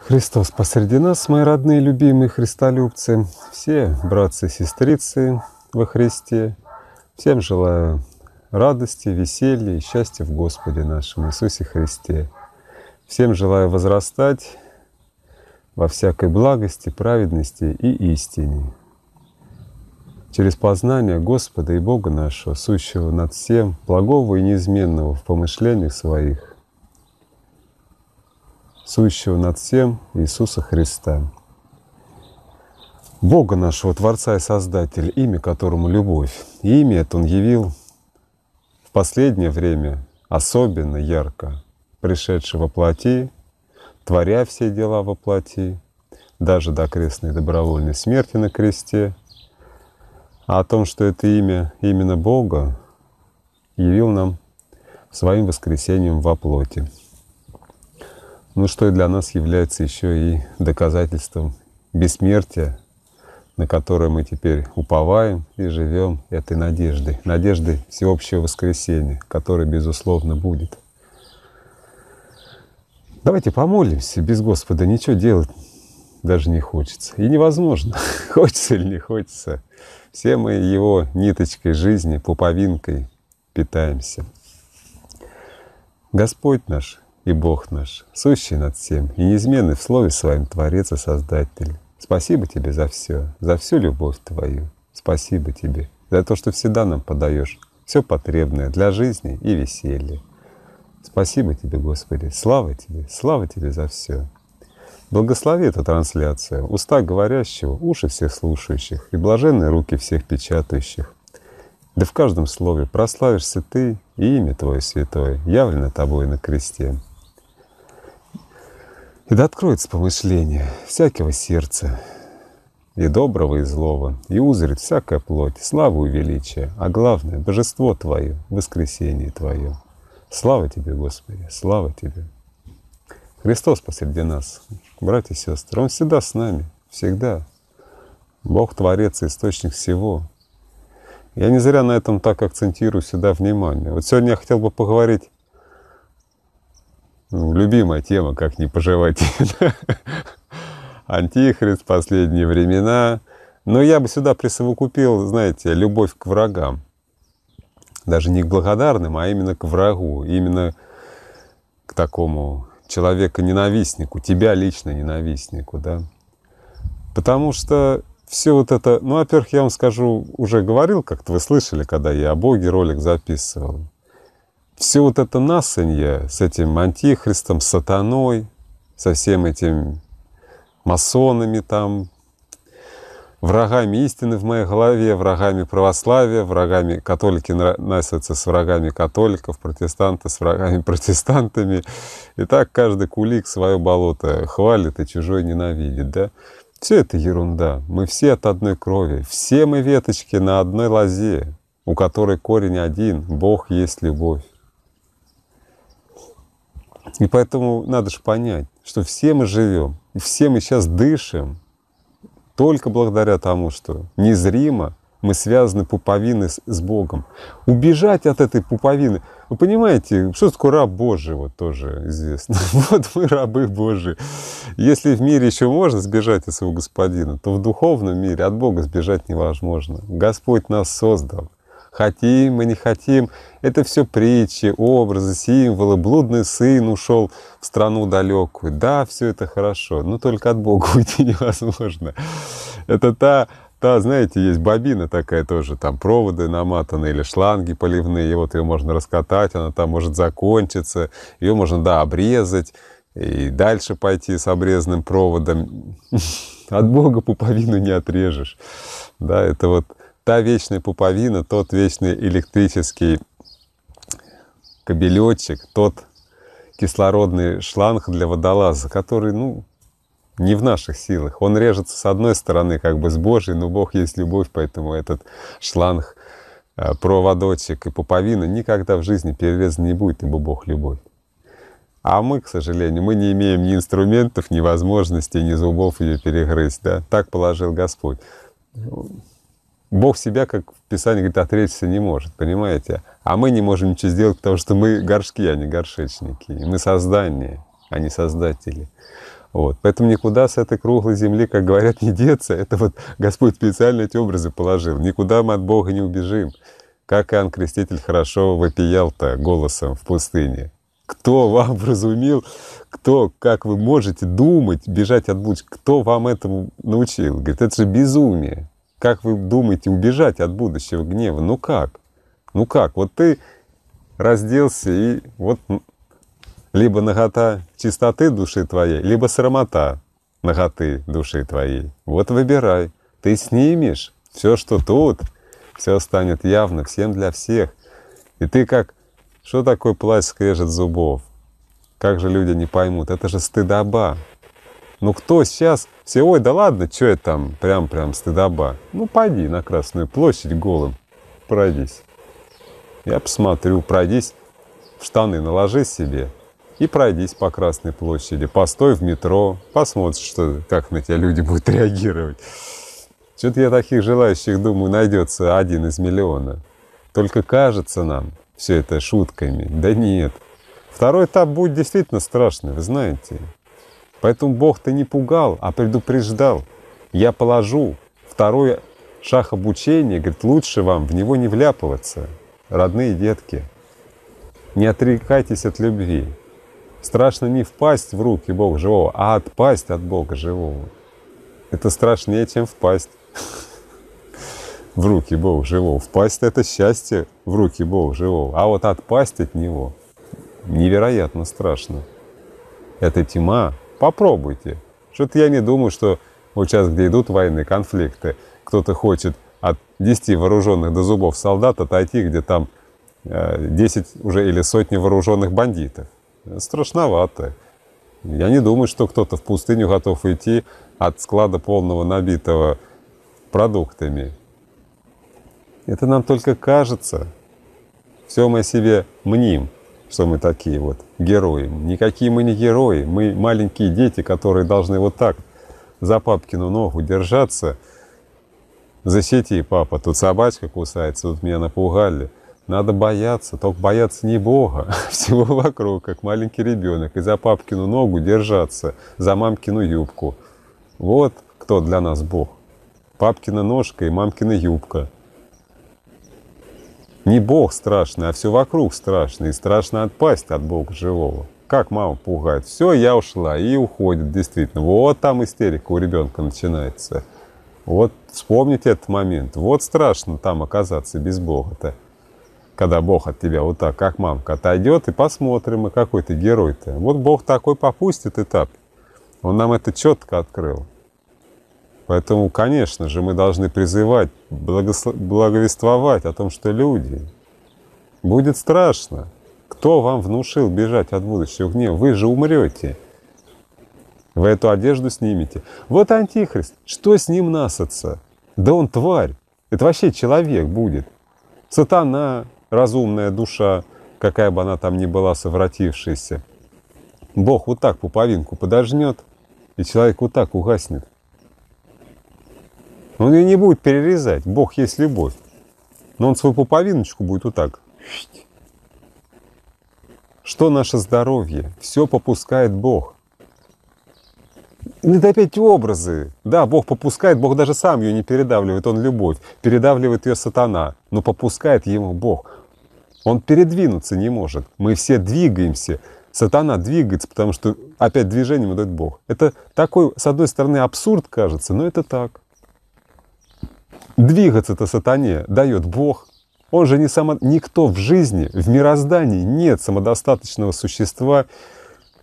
Христос посреди нас, мои родные, любимые христолюбцы, все братцы и сестрицы во Христе. Всем желаю радости, веселья и счастья в Господе нашем Иисусе Христе. Всем желаю возрастать во всякой благости, праведности и истине. Через познание Господа и Бога нашего, сущего над всем, благого и неизменного в помышлениях своих, сущего над всем Иисуса Христа. Бога нашего Творца и Создателя, имя которому любовь. И имя это Он явил в последнее время особенно ярко, пришедший во плоти, творя все дела во плоти, даже до крестной добровольной смерти на кресте. А о том, что это имя именно Бога, явил нам своим воскресением во плоти. Ну что и для нас является еще и доказательством бессмертия, на которое мы теперь уповаем и живем этой надеждой, надеждой всеобщего воскресения, которое, безусловно, будет. Давайте помолимся, без Господа ничего делать даже не хочется. И невозможно, хочется или не хочется. Все мы его ниточкой жизни, пуповинкой питаемся. Господь наш, и Бог наш, сущий над всем и неизменный в Слове своим Творец и Создатель. Спасибо Тебе за все, за всю любовь Твою. Спасибо Тебе за то, что всегда нам подаешь все потребное для жизни и веселья. Спасибо Тебе, Господи, слава Тебе, слава Тебе за все. Благослови эту трансляцию, уста говорящего, уши всех слушающих и блаженные руки всех печатающих. Да в каждом слове прославишься Ты и имя Твое святое, явлено Тобой на кресте. И да откроется помышление всякого сердца, и доброго, и злого, и узрит всякая плоть, славу и величие, а главное — божество Твое, воскресение Твое. Слава Тебе, Господи, слава Тебе. Христос посреди нас, братья и сестры, Он всегда с нами, всегда. Бог — Творец и Источник всего. Я не зря на этом так акцентирую сюда внимание. Вот сегодня я хотел бы поговорить ну, любимая тема, как не поживать. Антихрист, последние времена. Но я бы сюда присовокупил, знаете, любовь к врагам. Даже не к благодарным, а именно к врагу. Именно к такому человеку ненавистнику тебя лично ненавистнику, да. Потому что все вот это, ну, во-первых, я вам скажу, уже говорил как-то, вы слышали, когда я о Боге ролик записывал все вот это насынье с этим антихристом, сатаной, со всем этим масонами там, врагами истины в моей голове, врагами православия, врагами католики носятся с врагами католиков, протестанты с врагами протестантами. И так каждый кулик свое болото хвалит и чужой ненавидит, да? Все это ерунда. Мы все от одной крови. Все мы веточки на одной лозе, у которой корень один. Бог есть любовь. И поэтому надо же понять, что все мы живем, и все мы сейчас дышим только благодаря тому, что незримо мы связаны пуповиной с, с Богом. Убежать от этой пуповины. Вы понимаете, что такое раб Божий, вот тоже известно. Вот мы рабы Божии. Если в мире еще можно сбежать от своего господина, то в духовном мире от Бога сбежать невозможно. Господь нас создал. Хотим мы не хотим, это все притчи, образы, символы. Блудный сын ушел в страну далекую. Да, все это хорошо, но только от Бога уйти невозможно. Это та та, знаете, есть бобина такая тоже, там проводы наматаны или шланги поливные, и вот ее можно раскатать, она там может закончиться, ее можно, да, обрезать и дальше пойти с обрезанным проводом. От Бога пуповину не отрежешь. Да, это вот та вечная пуповина, тот вечный электрический кабелечек, тот кислородный шланг для водолаза, который, ну, не в наших силах. Он режется с одной стороны как бы с Божьей, но Бог есть любовь, поэтому этот шланг, э, проводочек и пуповина никогда в жизни перерезан не будет, ибо Бог любовь. А мы, к сожалению, мы не имеем ни инструментов, ни возможностей, ни зубов ее перегрызть. Да? Так положил Господь. Бог себя, как в Писании говорит, отречься не может, понимаете? А мы не можем ничего сделать, потому что мы горшки, а не горшечники. мы создание, а не создатели. Вот. Поэтому никуда с этой круглой земли, как говорят, не деться. Это вот Господь специально эти образы положил. Никуда мы от Бога не убежим. Как Иоанн Креститель хорошо вопиял-то голосом в пустыне. Кто вам разумил, кто, как вы можете думать, бежать от буч, кто вам этому научил? Говорит, это же безумие. Как вы думаете убежать от будущего гнева? Ну как? Ну как? Вот ты разделся и вот либо нагота чистоты души твоей, либо срамота ноготы души твоей. Вот выбирай. Ты снимешь все, что тут, все станет явно всем для всех. И ты как... Что такое плащ скрежет зубов? Как же люди не поймут? Это же стыдоба. Но «Ну кто сейчас все, ой, да ладно, что это там, прям-прям стыдоба. Ну, пойди на Красную площадь голым, пройдись. Я посмотрю, пройдись, в штаны наложи себе и пройдись по Красной площади, постой в метро, посмотришь, что, как на тебя люди будут реагировать. Что-то я таких желающих, думаю, найдется один из миллиона. Только кажется нам все это шутками. Да нет. Второй этап будет действительно страшный, вы знаете. Поэтому Бог-то не пугал, а предупреждал. Я положу. Второй шаг обучения, говорит, лучше вам в него не вляпываться, родные детки. Не отрекайтесь от любви. Страшно не впасть в руки Бога живого, а отпасть от Бога живого. Это страшнее, чем впасть в руки Бога живого. Впасть — это счастье в руки Бога живого. А вот отпасть от Него невероятно страшно. Это тьма, попробуйте. Что-то я не думаю, что вот сейчас, где идут военные конфликты, кто-то хочет от 10 вооруженных до зубов солдат отойти, где там 10 э, уже или сотни вооруженных бандитов. Страшновато. Я не думаю, что кто-то в пустыню готов идти от склада полного набитого продуктами. Это нам только кажется. Все мы о себе мним что мы такие вот герои. Никакие мы не герои, мы маленькие дети, которые должны вот так за папкину ногу держаться. Засети, папа, тут собачка кусается, тут меня напугали. Надо бояться, только бояться не Бога, а всего вокруг, как маленький ребенок. И за папкину ногу держаться, за мамкину юбку. Вот кто для нас Бог. Папкина ножка и мамкина юбка – не Бог страшный, а все вокруг страшно. И страшно отпасть от Бога живого. Как мама пугает. Все, я ушла. И уходит, действительно. Вот там истерика у ребенка начинается. Вот вспомните этот момент. Вот страшно там оказаться без Бога-то. Когда Бог от тебя вот так, как мамка, отойдет, и посмотрим, и какой ты герой-то. Вот Бог такой попустит этап. Он нам это четко открыл. Поэтому, конечно же, мы должны призывать, благослов... благовествовать о том, что люди, будет страшно. Кто вам внушил бежать от будущего гнева? Вы же умрете. Вы эту одежду снимете. Вот антихрист. Что с ним насаться? Да он тварь. Это вообще человек будет. Сатана, разумная душа, какая бы она там ни была совратившаяся. Бог вот так пуповинку подожнет, и человек вот так угаснет он ее не будет перерезать. Бог есть любовь. Но он свою пуповиночку будет вот так. Что наше здоровье? Все попускает Бог. Это опять образы. Да, Бог попускает, Бог даже сам ее не передавливает, Он любовь. Передавливает ее сатана, но попускает ему Бог. Он передвинуться не может. Мы все двигаемся. Сатана двигается, потому что опять движение вот этот Бог. Это такой, с одной стороны, абсурд кажется, но это так. Двигаться-то сатане дает Бог. Он же не само... Никто в жизни, в мироздании нет самодостаточного существа,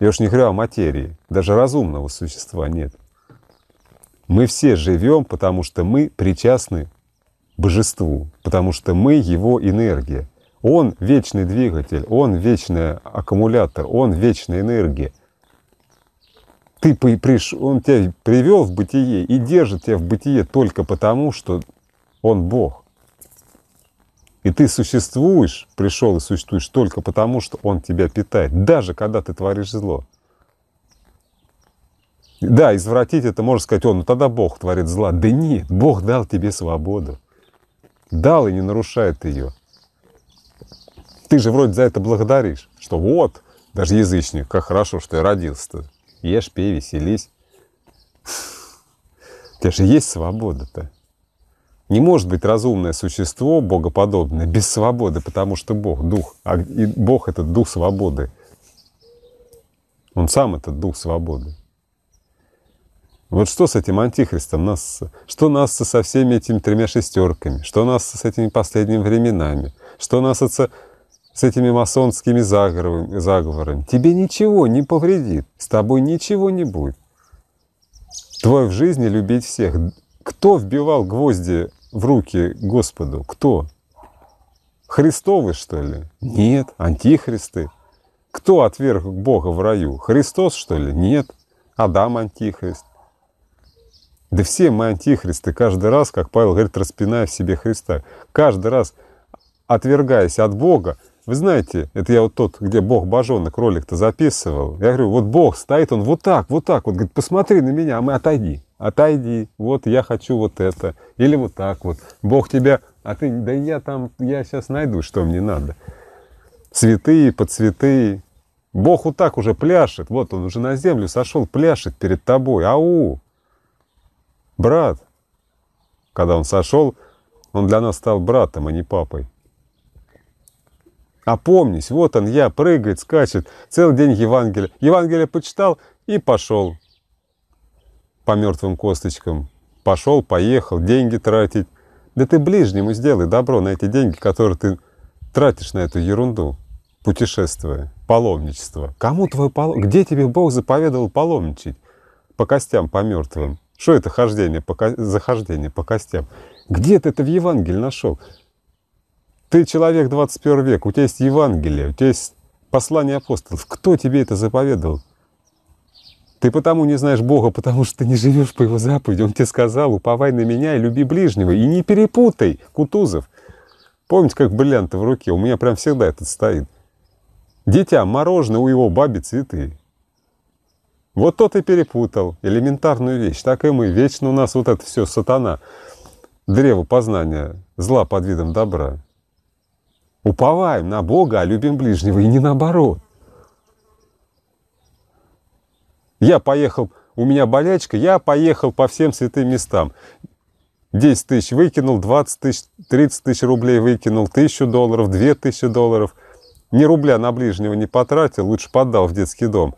я уж не говорю о материи, даже разумного существа нет. Мы все живем, потому что мы причастны божеству, потому что мы его энергия. Он вечный двигатель, он вечный аккумулятор, он вечная энергия – ты приш... он тебя привел в бытие и держит тебя в бытие только потому, что он Бог. И ты существуешь, пришел и существуешь только потому, что он тебя питает, даже когда ты творишь зло. Да, извратить это можно сказать, он, ну тогда Бог творит зла. Да нет, Бог дал тебе свободу. Дал и не нарушает ее. Ты же вроде за это благодаришь, что вот, даже язычник, как хорошо, что я родился-то. Ешь, пей, веселись. У тебя же есть свобода-то. Не может быть разумное существо, богоподобное, без свободы, потому что Бог — Дух. А Бог — это Дух свободы. Он сам — это Дух свободы. Вот что с этим антихристом? Нас, что нас со всеми этими тремя шестерками? Что нас с этими последними временами? Что нас со, с этими масонскими заговорами. Тебе ничего не повредит, с тобой ничего не будет. Твой в жизни любить всех. Кто вбивал гвозди в руки Господу? Кто? Христовы, что ли? Нет, антихристы. Кто отверг Бога в раю? Христос, что ли? Нет. Адам антихрист. Да все мы антихристы. Каждый раз, как Павел говорит, распиная в себе Христа. Каждый раз, отвергаясь от Бога, вы знаете, это я вот тот, где Бог Божонок ролик-то записывал. Я говорю, вот Бог стоит, он вот так, вот так, вот говорит, посмотри на меня, а мы отойди, отойди, вот я хочу вот это. Или вот так вот. Бог тебя, а ты, да я там, я сейчас найду, что мне надо. Цветы, подцветы. Бог вот так уже пляшет. Вот он уже на землю сошел, пляшет перед тобой. Ау! Брат! Когда он сошел, он для нас стал братом, а не папой. Опомнись, вот он я, прыгает, скачет, целый день Евангелие. Евангелие почитал и пошел по мертвым косточкам. Пошел, поехал, деньги тратить. Да ты ближнему сделай добро на эти деньги, которые ты тратишь на эту ерунду. путешествуя, паломничество. Кому твой пал... Где тебе Бог заповедовал паломничать? По костям, по мертвым. Что это хождение по... захождение по костям? Где ты это в Евангелии нашел? Ты человек 21 век, у тебя есть Евангелие, у тебя есть послание апостолов. Кто тебе это заповедовал? Ты потому не знаешь Бога, потому что ты не живешь по Его заповеди. Он тебе сказал, уповай на меня и люби ближнего. И не перепутай, Кутузов. Помните, как бриллианты в руке? У меня прям всегда этот стоит. Дитя, мороженое у его баби цветы. Вот тот и перепутал элементарную вещь. Так и мы. Вечно у нас вот это все сатана. Древо познания зла под видом добра. Уповаем на Бога, а любим ближнего, и не наоборот. Я поехал, у меня болячка, я поехал по всем святым местам. 10 тысяч выкинул, 20 тысяч, 30 тысяч рублей выкинул, тысячу долларов, две тысячи долларов. Ни рубля на ближнего не потратил, лучше подал в детский дом.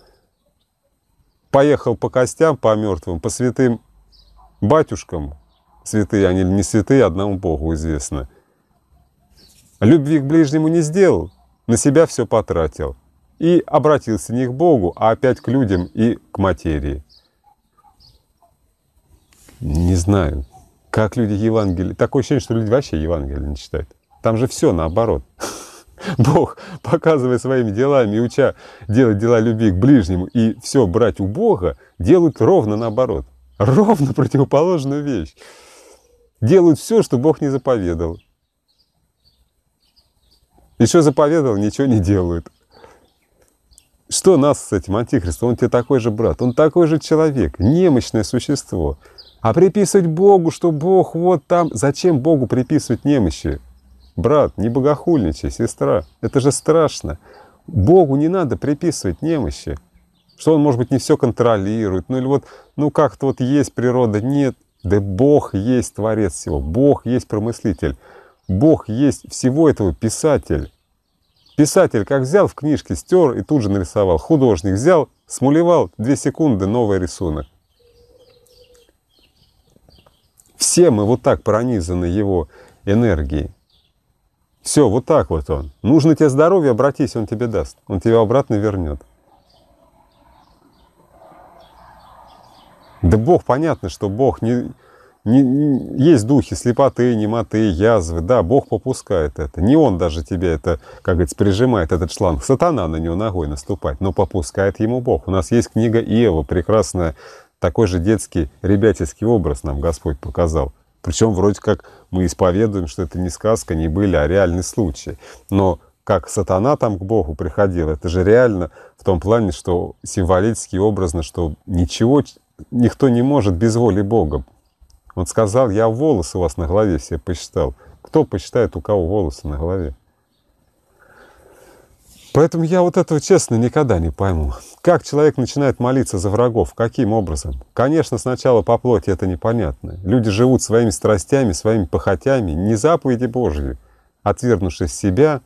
Поехал по костям, по мертвым, по святым батюшкам. Святые они или не святые, одному Богу известно. Любви к ближнему не сделал, на себя все потратил. И обратился не к Богу, а опять к людям и к материи. Не знаю, как люди Евангелие... Такое ощущение, что люди вообще Евангелие не читают. Там же все наоборот. Бог, показывая своими делами уча делать дела любви к ближнему и все брать у Бога, делают ровно наоборот. Ровно противоположную вещь. Делают все, что Бог не заповедал. Еще заповедовал, ничего не делают. Что нас с этим антихристом? Он тебе такой же брат, он такой же человек, немощное существо. А приписывать Богу, что Бог вот там... Зачем Богу приписывать немощи? Брат, не богохульничай, сестра. Это же страшно. Богу не надо приписывать немощи. Что он, может быть, не все контролирует. Ну или вот, ну как-то вот есть природа. Нет, да Бог есть Творец всего. Бог есть Промыслитель. Бог есть всего этого писатель. Писатель как взял в книжке, стер и тут же нарисовал. Художник взял, смулевал, две секунды, новый рисунок. Все мы вот так пронизаны его энергией. Все, вот так вот он. Нужно тебе здоровье, обратись, он тебе даст. Он тебя обратно вернет. Да Бог, понятно, что Бог не, не, не, есть духи слепоты, немоты, язвы. Да, Бог попускает это. Не Он даже тебе это, как говорится, прижимает этот шланг. Сатана на него ногой наступает, но попускает ему Бог. У нас есть книга Иова, прекрасная. Такой же детский, ребяческий образ нам Господь показал. Причем вроде как мы исповедуем, что это не сказка, не были, а реальный случай. Но как сатана там к Богу приходил, это же реально в том плане, что символически, образно, что ничего, никто не может без воли Бога он сказал, я волосы у вас на голове все посчитал. Кто посчитает, у кого волосы на голове? Поэтому я вот этого, честно, никогда не пойму. Как человек начинает молиться за врагов? Каким образом? Конечно, сначала по плоти это непонятно. Люди живут своими страстями, своими похотями, не заповеди Божьи, отвергнувшись себя,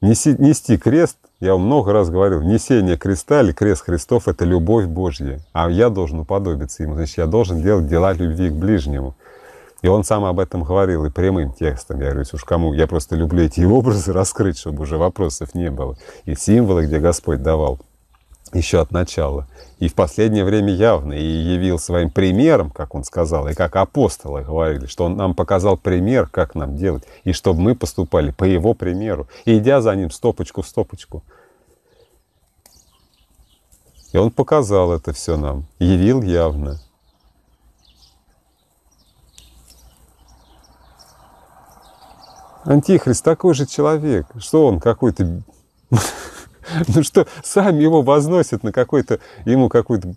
нести, нести крест – я вам много раз говорил, несение креста или крест Христов – это любовь Божья. А я должен уподобиться ему, значит, я должен делать дела любви к ближнему. И он сам об этом говорил и прямым текстом. Я говорю, уж кому, я просто люблю эти образы раскрыть, чтобы уже вопросов не было. И символы, где Господь давал еще от начала. И в последнее время явно и явил своим примером, как он сказал, и как апостолы говорили, что он нам показал пример, как нам делать, и чтобы мы поступали по его примеру, идя за ним стопочку в стопочку. И он показал это все нам, явил явно. Антихрист такой же человек, что он какой-то Ну что, сами его возносят на какой-то, ему какую-то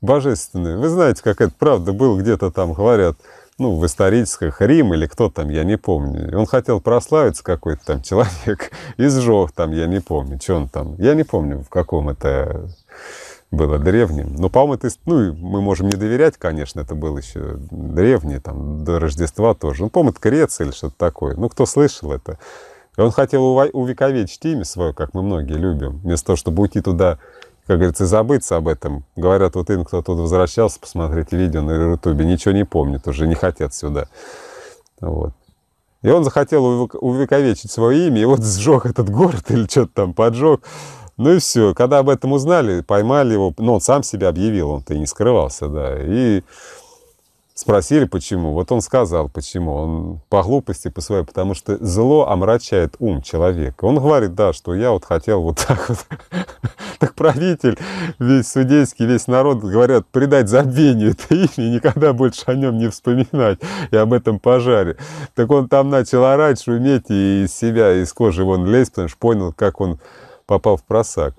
божественную. Вы знаете, как это правда было где-то там, говорят, ну, в исторических, Рим или кто там, я не помню. Он хотел прославиться какой-то там человек, и сжег там, я не помню, что он там. Я не помню, в каком это было древним. Но, по-моему, это, ну, мы можем не доверять, конечно, это было еще древнее, там, до Рождества тоже. Ну, по-моему, это Греция или что-то такое. Ну, кто слышал это? И он хотел увековечить имя свое, как мы многие любим, вместо того, чтобы уйти туда, как говорится, и забыться об этом. Говорят, вот им кто тут возвращался, посмотрите видео на Ютубе, ничего не помнит, уже, не хотят сюда. Вот. И он захотел увековечить свое имя, и вот сжег этот город или что-то там поджег. Ну и все. Когда об этом узнали, поймали его, ну он сам себя объявил, он-то и не скрывался, да. И Спросили, почему. Вот он сказал, почему. Он по глупости, по своей, потому что зло омрачает ум человека. Он говорит, да, что я вот хотел вот так вот. Так правитель, весь судейский, весь народ, говорят, предать забвению это имя, никогда больше о нем не вспоминать и об этом пожаре. Так он там начал орать, шуметь и из себя, из кожи вон лезть, потому что понял, как он попал в просак.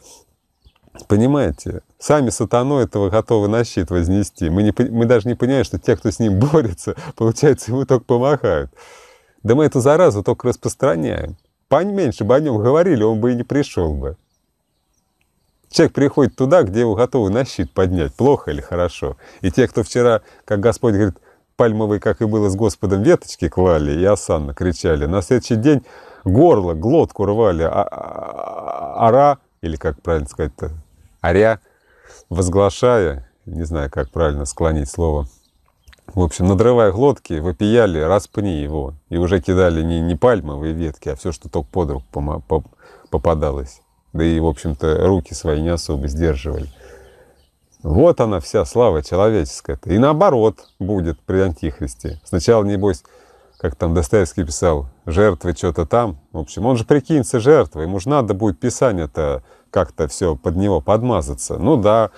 Понимаете? Сами сатану этого готовы на щит вознести. Мы, не, мы даже не понимаем, что те, кто с ним борется, получается, ему только помахают. Да мы эту заразу только распространяем. меньше бы о нем говорили, он бы и не пришел бы. Человек приходит туда, где его готовы на щит поднять, плохо или хорошо. И те, кто вчера, как Господь говорит, пальмовые, как и было с Господом, веточки клали и осанно кричали, на следующий день горло, глотку рвали, а, а, ара а, или как правильно сказать-то, аря, возглашая, не знаю, как правильно склонить слово, в общем, надрывая глотки, выпияли распни его, и уже кидали не, не пальмовые ветки, а все, что только под рук попадалось. Да и, в общем-то, руки свои не особо сдерживали. Вот она вся слава человеческая-то. И наоборот будет при Антихристе. Сначала, небось, как там Достоевский писал, жертвы что-то там. В общем, он же прикинется жертвой, ему же надо будет писание-то как-то все под него подмазаться. Ну да,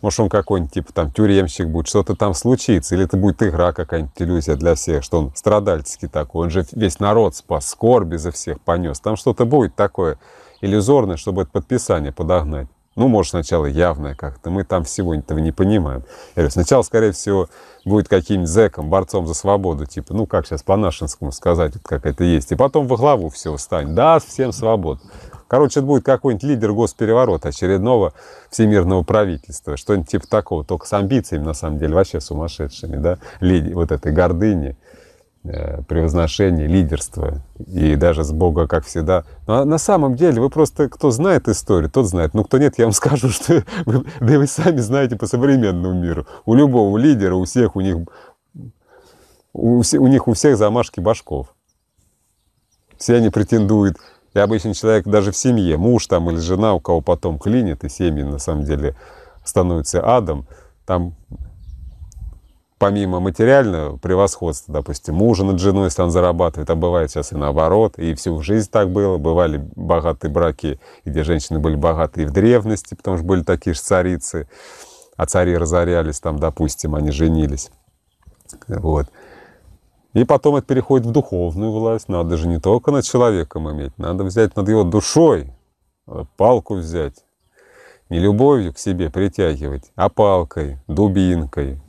может он какой-нибудь типа там тюремщик будет, что-то там случится, или это будет игра какая-нибудь, иллюзия для всех, что он страдальческий такой, он же весь народ спас, скорби за всех понес. Там что-то будет такое иллюзорное, чтобы это подписание подогнать. Ну, может, сначала явное как-то. Мы там всего этого не понимаем. Я говорю, сначала, скорее всего, будет каким-нибудь зэком, борцом за свободу. Типа, ну, как сейчас по-нашенскому сказать, вот как это есть. И потом во главу всего станет. Да, всем свободу. Короче, это будет какой-нибудь лидер госпереворота, очередного всемирного правительства. Что-нибудь типа такого, только с амбициями, на самом деле, вообще сумасшедшими, да? Леди, вот этой гордыни. Э, превозношение, лидерство и даже с Бога, как всегда. Но ну, а на самом деле вы просто, кто знает историю, тот знает. Ну, кто нет, я вам скажу, что вы, да вы сами знаете по современному миру. У любого лидера, у всех у них, у, все, у них у всех замашки башков. Все они претендуют. И обычный человек даже в семье, муж там или жена, у кого потом клинит, и семьи на самом деле становятся адом, там помимо материального превосходства, допустим, мужа над женой, стан зарабатывает, а бывает сейчас и наоборот, и всю жизнь так было, бывали богатые браки, где женщины были богаты и в древности, потому что были такие же царицы, а цари разорялись там, допустим, они женились. Вот. И потом это переходит в духовную власть. Надо же не только над человеком иметь, надо взять над его душой, палку взять. Не любовью к себе притягивать, а палкой, дубинкой,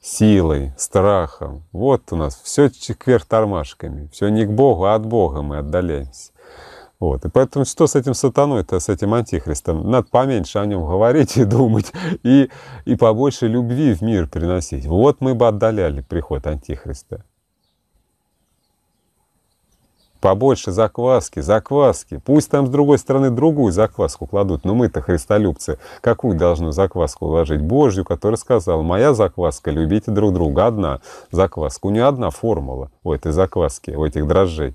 силой, страхом. Вот у нас все кверх тормашками, все не к Богу, а от Бога мы отдаляемся. Вот. И поэтому что с этим сатаной-то, с этим антихристом? Надо поменьше о нем говорить и думать, и, и побольше любви в мир приносить. Вот мы бы отдаляли приход антихриста побольше закваски, закваски. Пусть там с другой стороны другую закваску кладут, но мы-то христолюбцы. Какую должны закваску вложить Божью, который сказал, моя закваска, любите друг друга, одна закваска. У нее одна формула у этой закваски, у этих дрожжей.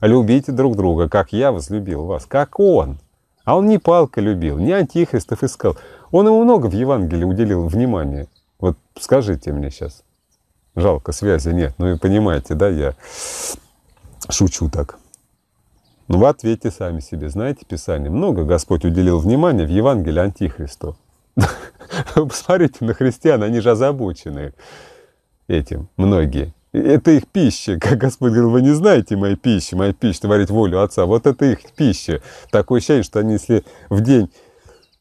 Любите друг друга, как я возлюбил вас, как он. А он не палка любил, не антихристов искал. Он ему много в Евангелии уделил внимания. Вот скажите мне сейчас. Жалко, связи нет. Ну и понимаете, да, я Шучу так. Но ну, вы ответьте сами себе. Знаете Писание? Много Господь уделил внимания в Евангелии Антихристу. Вы посмотрите на христиан, они же озабочены этим, многие. Это их пища, как Господь говорил, вы не знаете моей пищи, моя пища творит волю Отца. Вот это их пища. Такое ощущение, что они, если в день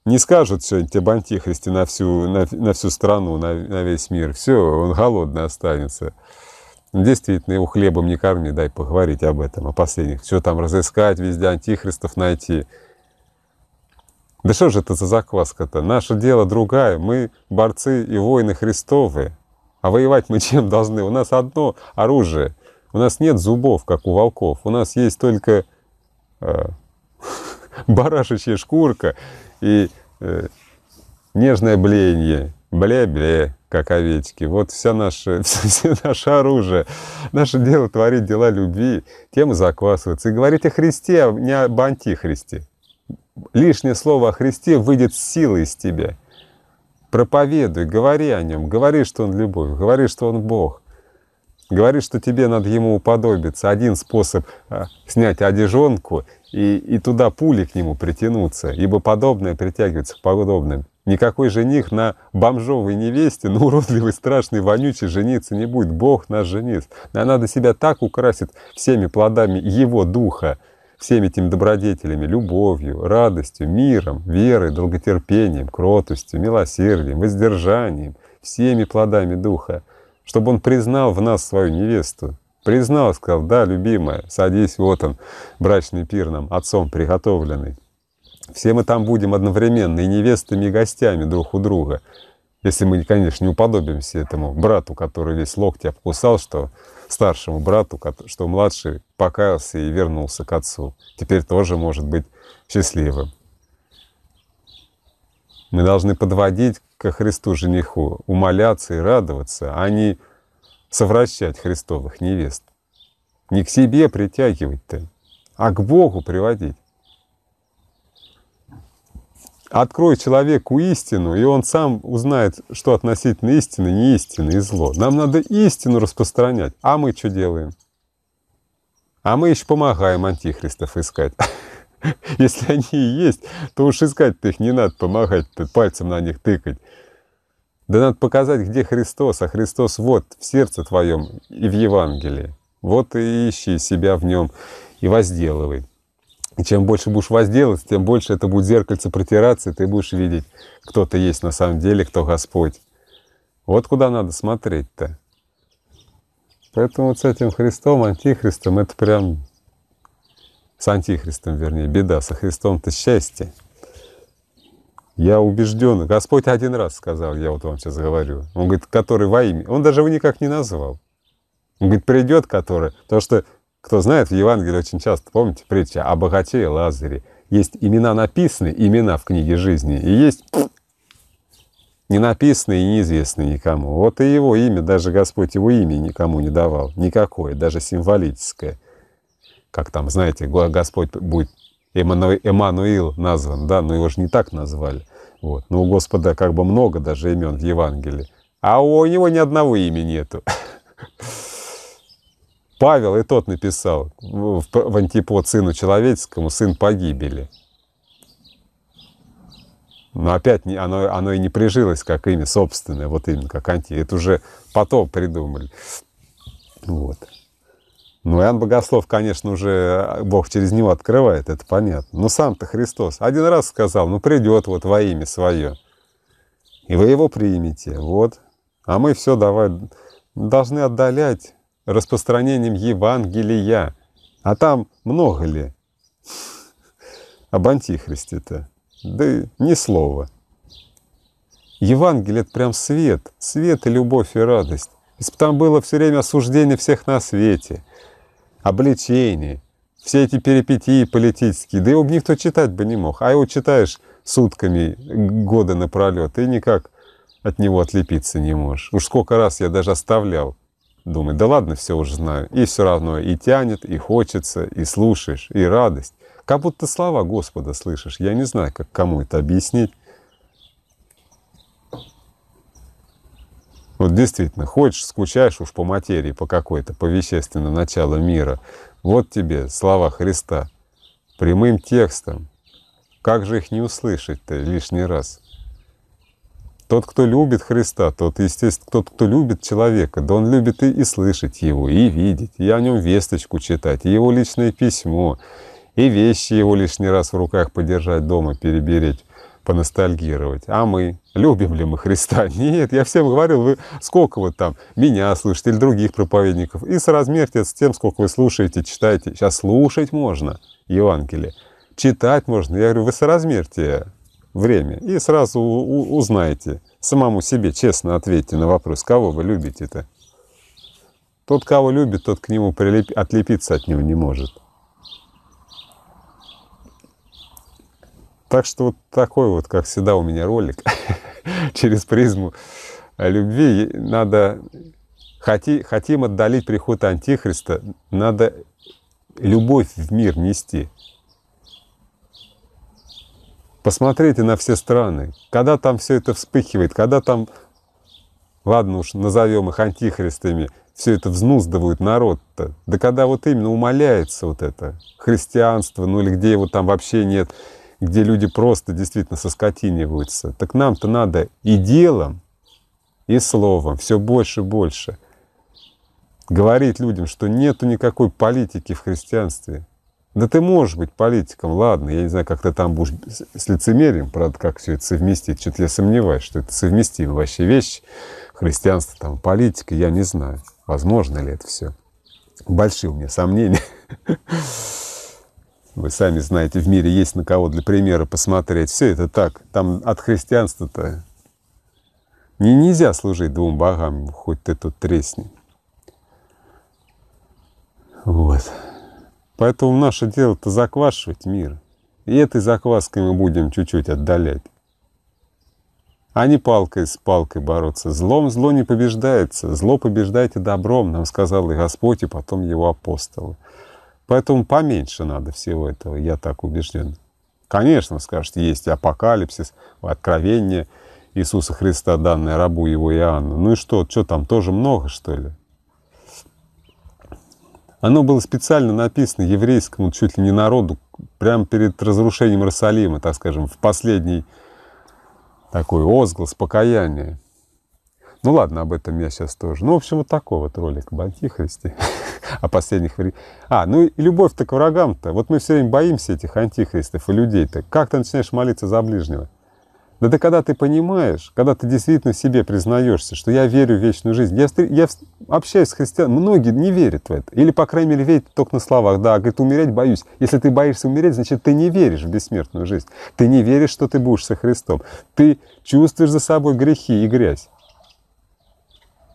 не скажут все нибудь об Антихристе на всю, на, на всю страну, на, на весь мир, все, он голодный останется. Действительно, его хлебом не корми, дай поговорить об этом, о последних. Все там разыскать, везде антихристов найти. Да что же это за закваска-то? Наше дело другая. Мы борцы и воины Христовы. А воевать мы чем должны? У нас одно оружие. У нас нет зубов, как у волков. У нас есть только э, барашечья шкурка и э, нежное блеяние. Бля-бля как овечки. Вот вся наша, все, все наше оружие. Наше дело творить дела любви, тем и заквасываться. И говорить о Христе, а не об антихристе. Лишнее слово о Христе выйдет с силой из тебя. Проповедуй, говори о нем, говори, что он любовь, говори, что он Бог. Говори, что тебе надо ему уподобиться. Один способ а, снять одежонку и, и туда пули к нему притянуться, ибо подобное притягивается к подобным. Никакой жених на бомжовой невесте, на уродливой, страшной, вонючей жениться не будет. Бог нас женит. Она до себя так украсит всеми плодами Его Духа, всеми этими добродетелями, любовью, радостью, миром, верой, долготерпением, кротостью, милосердием, воздержанием, всеми плодами Духа, чтобы Он признал в нас свою невесту. Признал, сказал, да, любимая, садись, вот он, брачный пир нам, отцом приготовленный. Все мы там будем одновременно, и невестами, и гостями друг у друга. Если мы, конечно, не уподобимся этому брату, который весь локти обкусал, что старшему брату, что младший покаялся и вернулся к отцу. Теперь тоже может быть счастливым. Мы должны подводить ко Христу жениху, умоляться и радоваться, а не совращать христовых невест. Не к себе притягивать-то, а к Богу приводить. Открой человеку истину, и он сам узнает, что относительно истины, не истины и зло. Нам надо истину распространять. А мы что делаем? А мы еще помогаем антихристов искать. Если они и есть, то уж искать-то их не надо, помогать пальцем на них тыкать. Да надо показать, где Христос, а Христос вот в сердце твоем и в Евангелии. Вот и ищи себя в нем и возделывай. И чем больше будешь возделать, тем больше это будет зеркальце протираться, и ты будешь видеть, кто ты есть на самом деле, кто Господь. Вот куда надо смотреть-то. Поэтому вот с этим Христом, Антихристом, это прям с Антихристом, вернее, беда, со Христом-то счастье. Я убежден, Господь один раз сказал, я вот вам сейчас говорю. Он говорит, который во имя. Он даже его никак не назвал. Он говорит, придет который, потому что кто знает, в Евангелии очень часто, помните, притча о «А богате и Лазаре. Есть имена написанные имена в книге жизни, и есть не написанные и неизвестные никому. Вот и его имя, даже Господь его имя никому не давал, никакое, даже символическое. Как там, знаете, Господь будет Эмману... Эммануил назван, да, но его же не так назвали. Вот. Но у Господа как бы много даже имен в Евангелии, а у него ни одного имени нету. Павел и тот написал в антипод сыну человеческому, сын погибели. Но опять не, оно, оно и не прижилось как имя собственное, вот именно как анти. Это уже потом придумали. Вот. Ну, Иоанн Богослов, конечно, уже а, Бог через него открывает, это понятно. Но сам-то Христос один раз сказал, ну, придет вот во имя свое. И вы его примете, вот. А мы все давай должны отдалять распространением Евангелия. А там много ли об Антихристе-то? Да ни слова. Евангелие — это прям свет, свет и любовь, и радость. Если бы там было все время осуждение всех на свете, обличение, все эти перипетии политические, да его никто читать бы не мог. А его читаешь сутками, года напролет, и никак от него отлепиться не можешь. Уж сколько раз я даже оставлял Думает, да ладно, все уже знаю. И все равно и тянет, и хочется, и слушаешь, и радость. Как будто слова Господа слышишь. Я не знаю, как кому это объяснить. Вот действительно, хочешь, скучаешь уж по материи, по какой-то, по вещественному началу мира. Вот тебе слова Христа прямым текстом. Как же их не услышать-то лишний раз? Тот, кто любит Христа, тот, естественно, тот, кто любит человека, да он любит и, и слышать его, и видеть, и о нем весточку читать, и его личное письмо, и вещи его лишний раз в руках подержать дома, переберечь, поностальгировать. А мы? Любим ли мы Христа? Нет, я всем говорил, вы сколько вот там меня слушаете или других проповедников. И соразмерьте с тем, сколько вы слушаете, читаете. Сейчас слушать можно Евангелие, читать можно. Я говорю, вы соразмерьте время и сразу узнаете. Самому себе честно ответьте на вопрос, кого вы любите-то. Тот, кого любит, тот к нему прилеп... отлепиться от него не может. Так что вот такой вот, как всегда, у меня ролик через призму любви. Надо хоти, хотим отдалить приход Антихриста, надо любовь в мир нести. Посмотрите на все страны, когда там все это вспыхивает, когда там, ладно уж, назовем их антихристами, все это взнуздывают народ-то. Да когда вот именно умоляется вот это христианство, ну или где его там вообще нет, где люди просто действительно соскотиниваются, так нам-то надо и делом, и словом, все больше и больше. Говорить людям, что нету никакой политики в христианстве – да ты можешь быть политиком, ладно, я не знаю, как ты там будешь с лицемерием, правда, как все это совместить. Что-то я сомневаюсь, что это совместимые вообще вещи. Христианство, там, политика, я не знаю, возможно ли это все. Большие у меня сомнения. Вы сами знаете, в мире есть на кого для примера посмотреть. Все это так, там от христианства-то не, нельзя служить двум богам, хоть ты тут тресни. Вот. Поэтому наше дело это заквашивать мир. И этой закваской мы будем чуть-чуть отдалять. А не палкой с палкой бороться. Злом зло не побеждается. Зло побеждайте добром, нам сказал и Господь, и потом его апостолы. Поэтому поменьше надо всего этого, я так убежден. Конечно, скажете, есть апокалипсис, откровение Иисуса Христа, данное рабу его Иоанну. Ну и что, что там, тоже много, что ли? Оно было специально написано еврейскому чуть ли не народу, прямо перед разрушением Иерусалима, так скажем, в последний такой возглас покаяния. Ну ладно, об этом я сейчас тоже. Ну, в общем, вот такой вот ролик об антихристе, о последних А, ну и любовь-то к врагам-то. Вот мы все время боимся этих антихристов и людей-то. Как ты начинаешь молиться за ближнего? Да ты когда ты понимаешь, когда ты действительно себе признаешься, что я верю в вечную жизнь, я, встр... я общаюсь с христианами, многие не верят в это. Или, по крайней мере, верят только на словах. Да, говорит, умереть боюсь. Если ты боишься умереть, значит, ты не веришь в бессмертную жизнь. Ты не веришь, что ты будешь со Христом. Ты чувствуешь за собой грехи и грязь.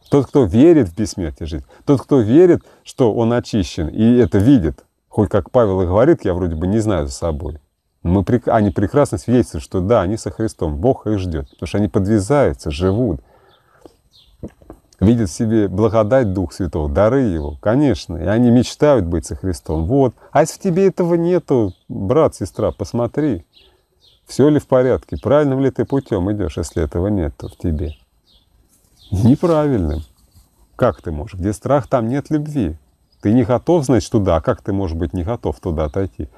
Тот, кто верит в бессмертие жизнь, тот, кто верит, что он очищен, и это видит, хоть как Павел и говорит, я вроде бы не знаю за собой, мы, они прекрасно свидетельствуют, что да, они со Христом, Бог их ждет, потому что они подвязаются, живут, видят в себе благодать Дух Святого, дары Его, конечно, и они мечтают быть со Христом. Вот, а если в тебе этого нету, брат, сестра, посмотри, все ли в порядке, правильным ли ты путем идешь, если этого нет то в тебе. Неправильным. Как ты можешь? Где страх, там нет любви. Ты не готов, значит, туда, а как ты можешь быть не готов туда отойти?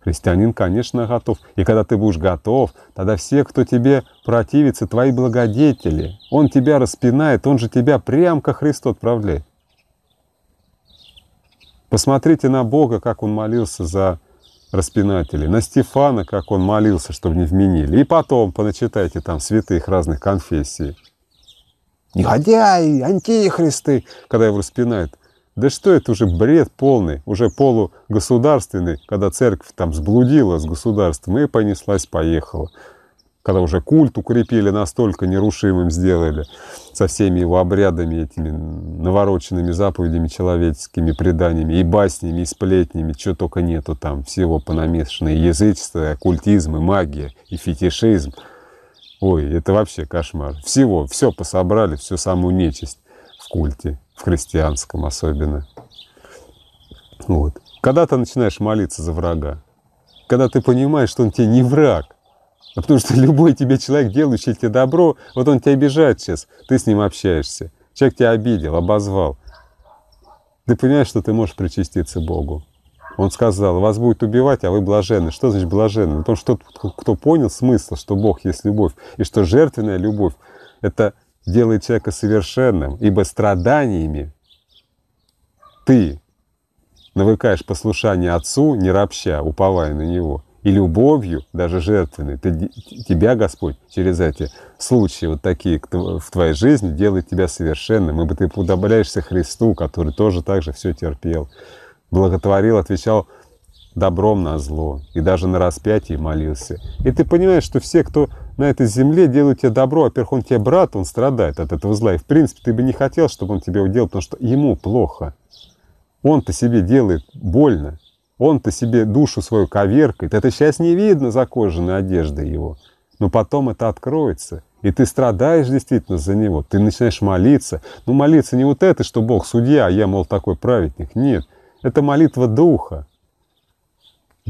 Христианин, конечно, готов. И когда ты будешь готов, тогда все, кто тебе противится, твои благодетели. Он тебя распинает, он же тебя прям ко Христу отправляет. Посмотрите на Бога, как он молился за распинателей, на Стефана, как он молился, чтобы не вменили. И потом поначитайте там святых разных конфессий. Негодяи, антихристы, когда его распинают. Да что это уже бред полный, уже полугосударственный, когда церковь там сблудила с государством и понеслась, поехала. Когда уже культ укрепили, настолько нерушимым сделали, со всеми его обрядами этими, навороченными заповедями человеческими, преданиями, и баснями, и сплетнями, что только нету там, всего понамешано, и язычество, и оккультизм, и магия, и фетишизм. Ой, это вообще кошмар. Всего, все пособрали, всю самую нечисть в культе в христианском особенно. Вот. Когда ты начинаешь молиться за врага, когда ты понимаешь, что он тебе не враг, а потому что любой тебе человек, делающий тебе добро, вот он тебя обижает сейчас, ты с ним общаешься. Человек тебя обидел, обозвал. Ты понимаешь, что ты можешь причаститься Богу. Он сказал, вас будет убивать, а вы блаженны. Что значит блаженны? Потому что тот, кто понял смысл, что Бог есть любовь, и что жертвенная любовь – это делает человека совершенным, ибо страданиями ты навыкаешь послушание Отцу, не ропща, уповая на Него, и любовью, даже жертвенной, ты, тебя Господь через эти случаи вот такие в твоей жизни делает тебя совершенным, ибо ты подобляешься Христу, который тоже так же все терпел, благотворил, отвечал добром на зло, и даже на распятии молился. И ты понимаешь, что все, кто на этой земле делают тебе добро, во-первых, он тебе брат, он страдает от этого зла. И, в принципе, ты бы не хотел, чтобы он тебе уделал, потому что ему плохо. Он-то себе делает больно. Он-то себе душу свою коверкает. Это сейчас не видно за кожаной одеждой его. Но потом это откроется. И ты страдаешь действительно за него. Ты начинаешь молиться. Но ну, молиться не вот это, что Бог судья, а я, мол, такой праведник. Нет. Это молитва Духа.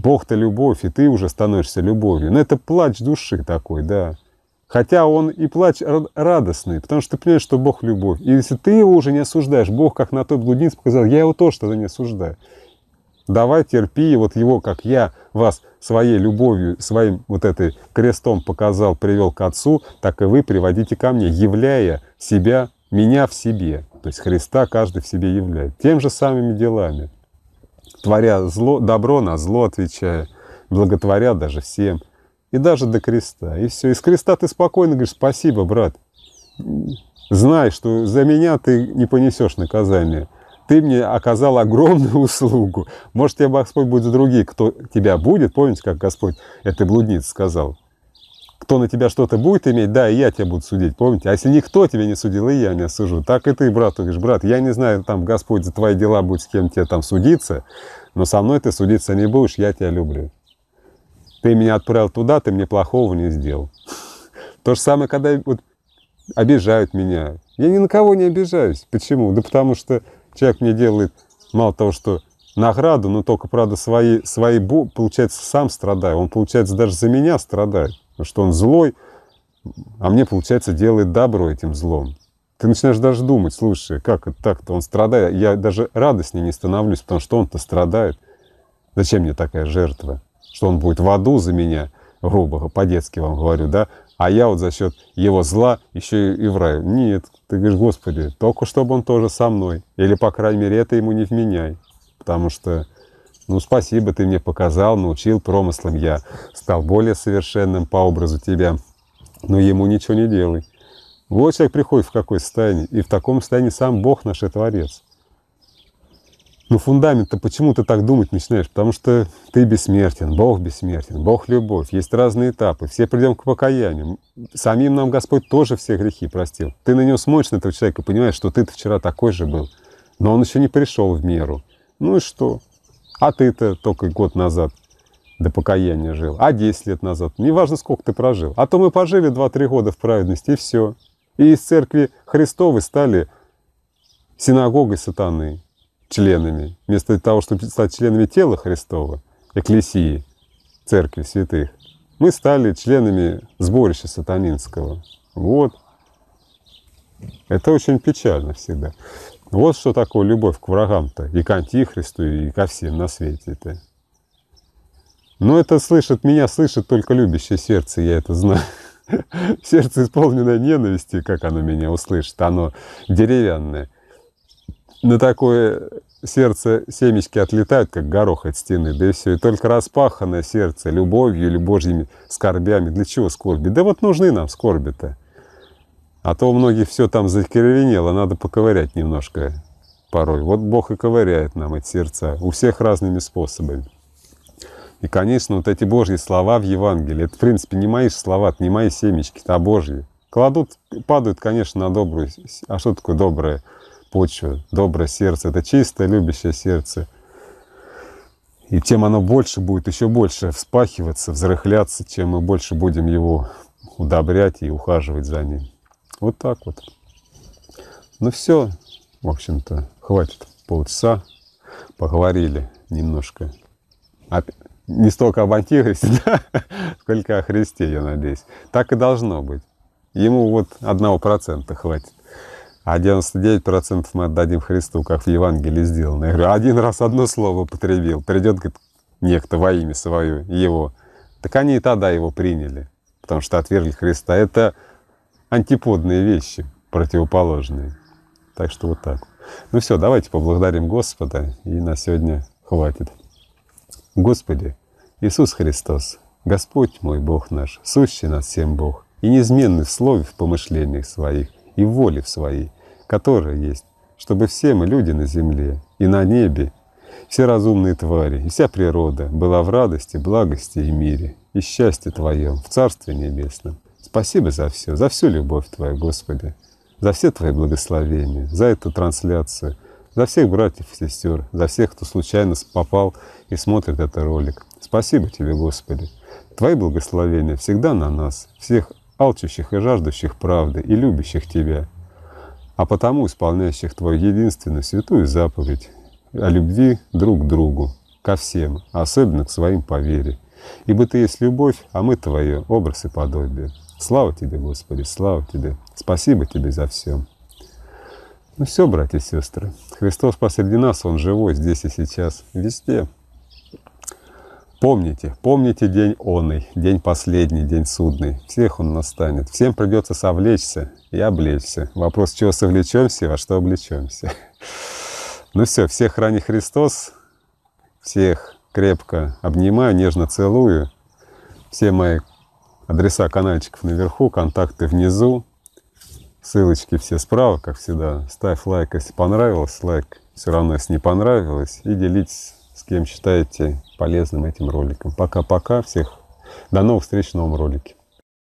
Бог то любовь, и ты уже становишься любовью. Но ну, это плач души такой, да. Хотя он и плач радостный, потому что ты понимаешь, что Бог любовь. И если ты его уже не осуждаешь, Бог как на той блуднице показал, я его тоже тогда не осуждаю. Давай терпи, и вот его, как я вас своей любовью, своим вот этой крестом показал, привел к Отцу, так и вы приводите ко мне, являя себя, меня в себе. То есть Христа каждый в себе являет. Тем же самыми делами творя зло, добро на зло отвечая, благотворя даже всем, и даже до креста. И все. из креста ты спокойно говоришь, спасибо, брат. Знай, что за меня ты не понесешь наказание. Ты мне оказал огромную услугу. Может, тебе Господь будет другие, кто тебя будет. Помните, как Господь этой блуднице сказал? кто на тебя что-то будет иметь, да, и я тебя буду судить, помните? А если никто тебя не судил, и я не осужу. Так и ты, брат, говоришь, брат, я не знаю, там, Господь за твои дела будет с кем тебе там судиться, но со мной ты судиться не будешь, я тебя люблю. Ты меня отправил туда, ты мне плохого не сделал. То же самое, когда вот, обижают меня. Я ни на кого не обижаюсь. Почему? Да потому что человек мне делает мало того, что награду, но только, правда, свои, свои, получается, сам страдает, Он, получается, даже за меня страдает что он злой, а мне, получается, делает добро этим злом. Ты начинаешь даже думать, слушай, как это так-то, он страдает. Я даже радостнее не становлюсь, потому что он-то страдает. Зачем мне такая жертва? Что он будет в аду за меня, грубо, по-детски вам говорю, да? А я вот за счет его зла еще и в раю. Нет, ты говоришь, Господи, только чтобы он тоже со мной. Или, по крайней мере, это ему не вменяй. Потому что ну, спасибо, ты мне показал, научил промыслом. Я стал более совершенным по образу тебя. Но ему ничего не делай. Вот человек приходит в какое состояние. И в таком состоянии сам Бог наш и Творец. Но фундамент-то почему ты так думать начинаешь? Потому что ты бессмертен, Бог бессмертен, Бог любовь. Есть разные этапы, все придем к покаянию. Самим нам Господь тоже все грехи простил. Ты на него смотришь, на этого человека, понимаешь, что ты-то вчера такой же был, но он еще не пришел в меру. Ну и что? А ты-то только год назад до покаяния жил, а 10 лет назад, неважно сколько ты прожил. А то мы пожили 2-3 года в праведности и все. И из церкви Христовой стали синагогой сатаны, членами, вместо того, чтобы стать членами тела Христова, эклесии, церкви святых. Мы стали членами сборища сатанинского. Вот. Это очень печально всегда. Вот что такое любовь к врагам-то, и к антихристу, и ко всем на свете-то. Но ну, это слышит, меня слышит только любящее сердце, я это знаю. Сердце, исполненное ненависти, как оно меня услышит, оно деревянное. На такое сердце семечки отлетают, как горох от стены, да и все. И только распаханное сердце любовью или божьими скорбями. Для чего скорби? Да вот нужны нам скорби-то. А то у многих все там закеревенело, надо поковырять немножко порой. Вот Бог и ковыряет нам эти сердца, у всех разными способами. И, конечно, вот эти Божьи слова в Евангелии, это, в принципе, не мои слова, не мои семечки, это Божьи. Кладут, падают, конечно, на добрую, а что такое добрая почва, доброе сердце? Это чистое, любящее сердце. И тем оно больше будет, еще больше вспахиваться, взрыхляться, чем мы больше будем его удобрять и ухаживать за ним. Вот так вот. Ну все, в общем-то, хватит полчаса. Поговорили немножко. не столько об антихристе, да, сколько о Христе, я надеюсь. Так и должно быть. Ему вот одного процента хватит. А 99% мы отдадим Христу, как в Евангелии сделано. Я говорю, один раз одно слово потребил, придет, говорит, некто во имя свое, его. Так они и тогда его приняли, потому что отвергли Христа. Это антиподные вещи, противоположные. Так что вот так. Ну все, давайте поблагодарим Господа, и на сегодня хватит. Господи, Иисус Христос, Господь мой Бог наш, сущий нас всем Бог, и неизменный в слове, в помышлениях своих, и в воле в своей, которая есть, чтобы все мы, люди на земле и на небе, все разумные твари и вся природа была в радости, благости и мире, и счастье Твоем в Царстве Небесном. Спасибо за все, за всю любовь Твою, Господи, за все Твои благословения, за эту трансляцию, за всех братьев и сестер, за всех, кто случайно попал и смотрит этот ролик. Спасибо Тебе, Господи. Твои благословения всегда на нас, всех алчущих и жаждущих правды и любящих Тебя, а потому исполняющих Твою единственную святую заповедь о любви друг к другу, ко всем, особенно к своим по вере. Ибо Ты есть любовь, а мы Твое образ и подобие. Слава Тебе, Господи, слава Тебе. Спасибо Тебе за все. Ну все, братья и сестры. Христос посреди нас, Он живой здесь и сейчас, везде. Помните, помните день онный, день последний, день судный. Всех он настанет. Всем придется совлечься и облечься. Вопрос, чего совлечемся и во что облечемся. Ну все, всех храни Христос. Всех крепко обнимаю, нежно целую. Все мои Адреса каналчиков наверху, контакты внизу. Ссылочки все справа, как всегда. Ставь лайк, если понравилось. Лайк все равно, если не понравилось. И делитесь с кем считаете полезным этим роликом. Пока-пока. Всех до новых встреч в новом ролике.